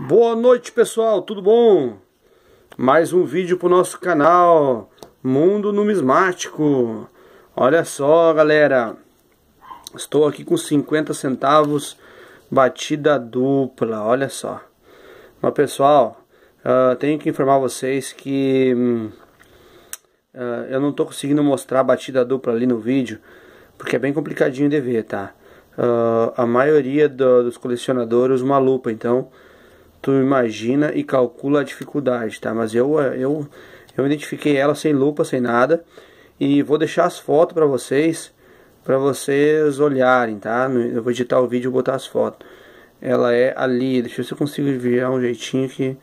Boa noite pessoal, tudo bom? Mais um vídeo para o nosso canal Mundo Numismático Olha só galera Estou aqui com 50 centavos Batida dupla, olha só Mas pessoal, uh, tenho que informar vocês que uh, Eu não estou conseguindo mostrar a batida dupla ali no vídeo Porque é bem complicadinho de ver, tá? Uh, a maioria do, dos colecionadores usa uma lupa, então tu imagina e calcula a dificuldade, tá? Mas eu, eu, eu identifiquei ela sem lupa, sem nada. E vou deixar as fotos para vocês, para vocês olharem, tá? Eu vou editar o vídeo e botar as fotos. Ela é ali, deixa eu ver se eu consigo virar um jeitinho que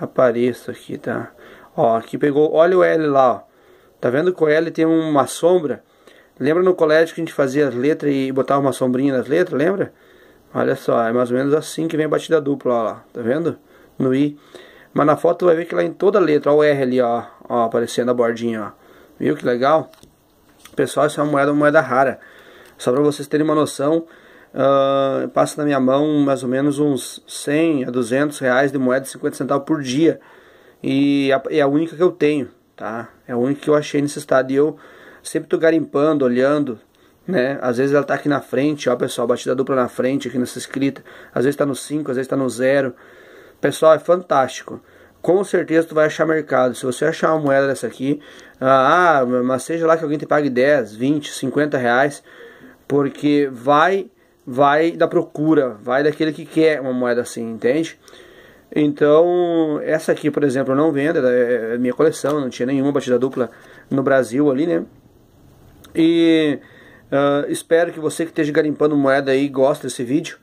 apareça aqui, tá? Ó, aqui pegou, olha o L lá, ó. Tá vendo que o L tem uma sombra? Lembra no colégio que a gente fazia as letras e botava uma sombrinha nas letras, lembra? Olha só, é mais ou menos assim que vem a batida dupla, ó lá, tá vendo? No I. Mas na foto tu vai ver que lá em toda a letra, ó o R ali, ó, ó, aparecendo a bordinha, ó. Viu que legal? Pessoal, essa é uma moeda, uma moeda rara. Só para vocês terem uma noção, ah, uh, passa na minha mão mais ou menos uns 100 a 200 reais de moeda de 50 centavos por dia. E a, é a única que eu tenho, tá? É a única que eu achei nesse estado. E eu sempre tô garimpando, olhando, né? Às vezes ela tá aqui na frente, ó pessoal, batida dupla na frente aqui nessa escrita. Às vezes tá no 5, às vezes tá no 0. Pessoal, é fantástico. Com certeza tu vai achar mercado. Se você achar uma moeda dessa aqui, ah, mas seja lá que alguém te pague 10, 20, 50 reais, porque vai vai da procura, vai daquele que quer uma moeda assim, entende? Então, essa aqui, por exemplo, eu não vendo, é, é minha coleção, não tinha nenhuma batida dupla no Brasil ali, né? E Uh, espero que você que esteja garimpando moeda aí goste desse vídeo.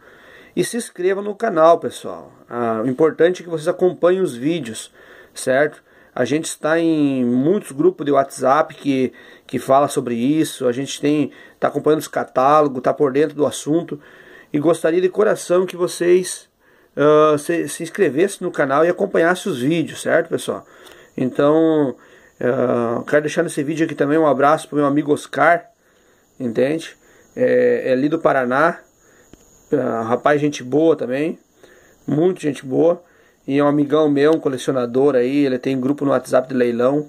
E se inscreva no canal, pessoal. Uh, o importante é que vocês acompanhem os vídeos, certo? A gente está em muitos grupos de WhatsApp que, que fala sobre isso. A gente tem está acompanhando os catálogos, está por dentro do assunto. E gostaria de coração que vocês uh, se, se inscrevessem no canal e acompanhassem os vídeos, certo, pessoal? Então, quero deixar nesse vídeo aqui também um abraço para o meu amigo Oscar entende? É, é ali do Paraná, uh, rapaz, gente boa também, muito gente boa. E é um amigão meu, um colecionador aí, ele tem grupo no WhatsApp de leilão.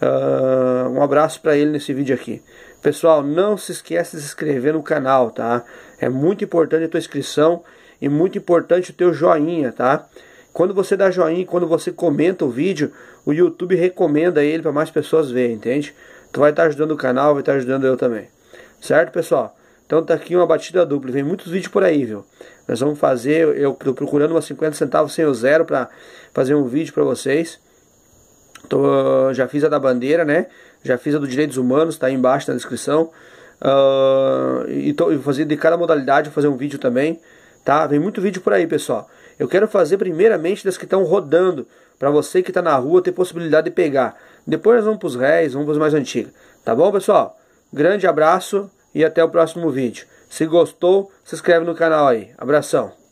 Uh, um abraço para ele nesse vídeo aqui. Pessoal, não se esqueça de se inscrever no canal, tá? É muito importante a tua inscrição e muito importante o teu joinha, tá? Quando você dá joinha, quando você comenta o vídeo, o YouTube recomenda ele para mais pessoas verem, entende? Tu vai estar tá ajudando o canal, vai estar tá ajudando eu também. Certo, pessoal? Então tá aqui uma batida dupla. Vem muitos vídeos por aí, viu? Nós vamos fazer, eu tô procurando umas 50 centavos sem o zero para fazer um vídeo para vocês. Tô, já fiz a da bandeira, né? Já fiz a do direitos humanos, tá aí embaixo na descrição. Uh, e tô, vou fazer de cada modalidade, vou fazer um vídeo também, tá? Vem muito vídeo por aí, pessoal. Eu quero fazer primeiramente das que estão rodando, para você que está na rua ter possibilidade de pegar. Depois nós vamos para os réis, vamos para mais antigas. Tá bom, pessoal? Grande abraço e até o próximo vídeo. Se gostou, se inscreve no canal aí. Abração.